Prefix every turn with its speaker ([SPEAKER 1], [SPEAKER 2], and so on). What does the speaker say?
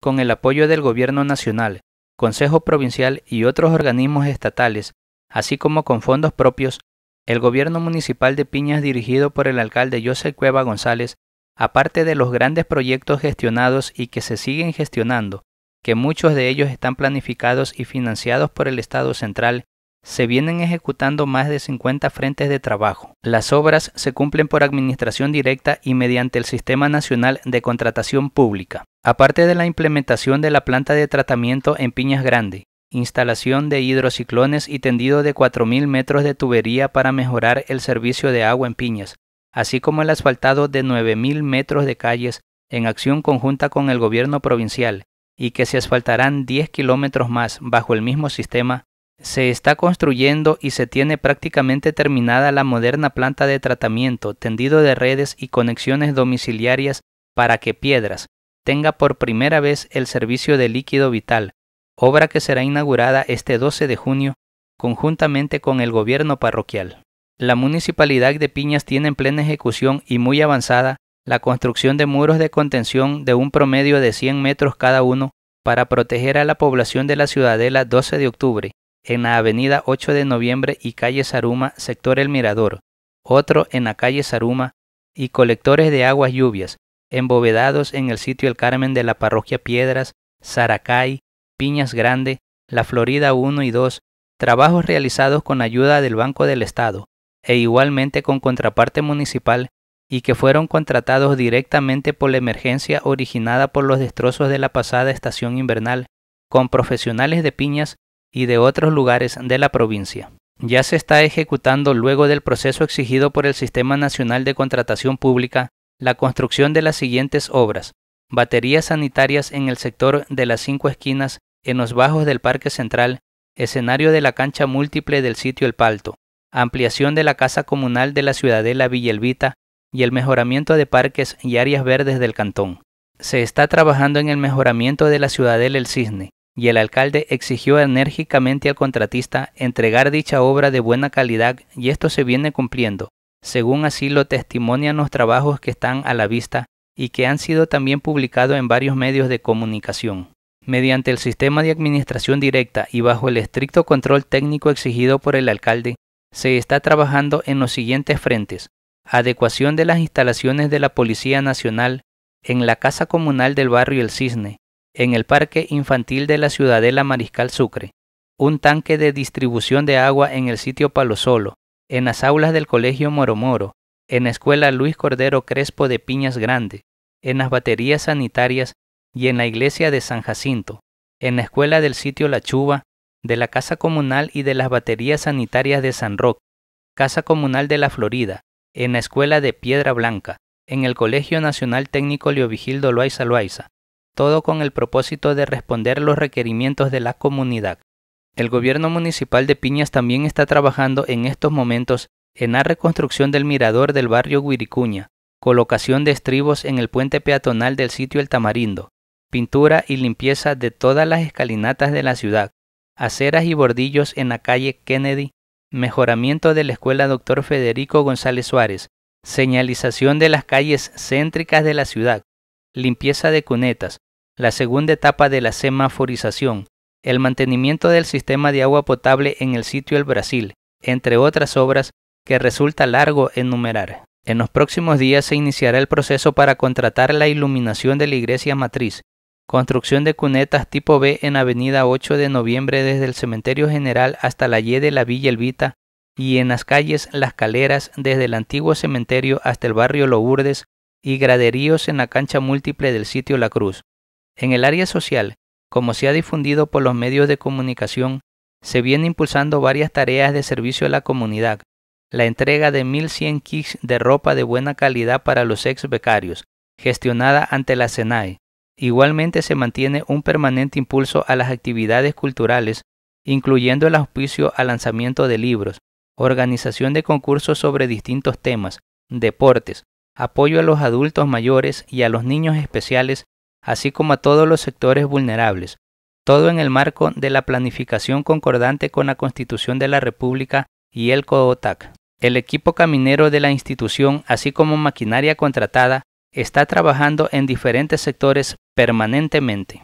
[SPEAKER 1] con el apoyo del Gobierno Nacional, Consejo Provincial y otros organismos estatales, así como con fondos propios, el Gobierno Municipal de Piñas dirigido por el alcalde José Cueva González, aparte de los grandes proyectos gestionados y que se siguen gestionando, que muchos de ellos están planificados y financiados por el Estado central, se vienen ejecutando más de 50 frentes de trabajo. Las obras se cumplen por administración directa y mediante el Sistema Nacional de Contratación Pública. Aparte de la implementación de la planta de tratamiento en Piñas Grande, instalación de hidrociclones y tendido de 4.000 metros de tubería para mejorar el servicio de agua en Piñas, así como el asfaltado de 9.000 metros de calles en acción conjunta con el gobierno provincial, y que se asfaltarán 10 kilómetros más bajo el mismo sistema, se está construyendo y se tiene prácticamente terminada la moderna planta de tratamiento, tendido de redes y conexiones domiciliarias para que piedras, tenga por primera vez el servicio de líquido vital, obra que será inaugurada este 12 de junio conjuntamente con el gobierno parroquial. La municipalidad de Piñas tiene en plena ejecución y muy avanzada la construcción de muros de contención de un promedio de 100 metros cada uno para proteger a la población de la Ciudadela 12 de octubre, en la avenida 8 de noviembre y calle Saruma, sector El Mirador, otro en la calle Saruma, y colectores de aguas lluvias, embovedados en el sitio El Carmen de la parroquia Piedras, Saracay, Piñas Grande, La Florida 1 y 2, trabajos realizados con ayuda del Banco del Estado e igualmente con contraparte municipal y que fueron contratados directamente por la emergencia originada por los destrozos de la pasada estación invernal, con profesionales de Piñas y de otros lugares de la provincia. Ya se está ejecutando luego del proceso exigido por el Sistema Nacional de Contratación Pública la construcción de las siguientes obras. Baterías sanitarias en el sector de las cinco esquinas, en los bajos del Parque Central, escenario de la cancha múltiple del sitio El Palto, ampliación de la Casa Comunal de la Ciudadela Villelvita y el mejoramiento de parques y áreas verdes del cantón. Se está trabajando en el mejoramiento de la Ciudadela El Cisne, y el alcalde exigió enérgicamente al contratista entregar dicha obra de buena calidad y esto se viene cumpliendo según así lo testimonian los trabajos que están a la vista y que han sido también publicados en varios medios de comunicación. Mediante el sistema de administración directa y bajo el estricto control técnico exigido por el alcalde, se está trabajando en los siguientes frentes. Adecuación de las instalaciones de la Policía Nacional en la Casa Comunal del Barrio El Cisne, en el Parque Infantil de la Ciudadela Mariscal Sucre, un tanque de distribución de agua en el sitio Palozolo, en las aulas del Colegio Moromoro, en la Escuela Luis Cordero Crespo de Piñas Grande, en las baterías sanitarias y en la iglesia de San Jacinto, en la escuela del sitio La Chuba, de la Casa Comunal y de las baterías sanitarias de San Roque, Casa Comunal de la Florida, en la escuela de Piedra Blanca, en el Colegio Nacional Técnico Leovigildo Loaiza Loaiza, todo con el propósito de responder los requerimientos de la comunidad. El gobierno municipal de Piñas también está trabajando en estos momentos en la reconstrucción del mirador del barrio Guiricuña, colocación de estribos en el puente peatonal del sitio El Tamarindo, pintura y limpieza de todas las escalinatas de la ciudad, aceras y bordillos en la calle Kennedy, mejoramiento de la escuela Dr. Federico González Suárez, señalización de las calles céntricas de la ciudad, limpieza de cunetas, la segunda etapa de la semaforización, el mantenimiento del sistema de agua potable en el sitio El Brasil, entre otras obras que resulta largo enumerar. En los próximos días se iniciará el proceso para contratar la iluminación de la iglesia matriz, construcción de cunetas tipo B en Avenida 8 de Noviembre desde el Cementerio General hasta la Y de la Villa Elvita y en las calles Las Caleras desde el antiguo cementerio hasta el barrio Lourdes y graderíos en la cancha múltiple del sitio La Cruz. En el área social, como se ha difundido por los medios de comunicación, se vienen impulsando varias tareas de servicio a la comunidad. La entrega de 1.100 kits de ropa de buena calidad para los ex becarios, gestionada ante la SENAE. Igualmente se mantiene un permanente impulso a las actividades culturales, incluyendo el auspicio al lanzamiento de libros, organización de concursos sobre distintos temas, deportes, apoyo a los adultos mayores y a los niños especiales así como a todos los sectores vulnerables, todo en el marco de la planificación concordante con la Constitución de la República y el COOTAC. El equipo caminero de la institución, así como maquinaria contratada, está trabajando en diferentes sectores permanentemente.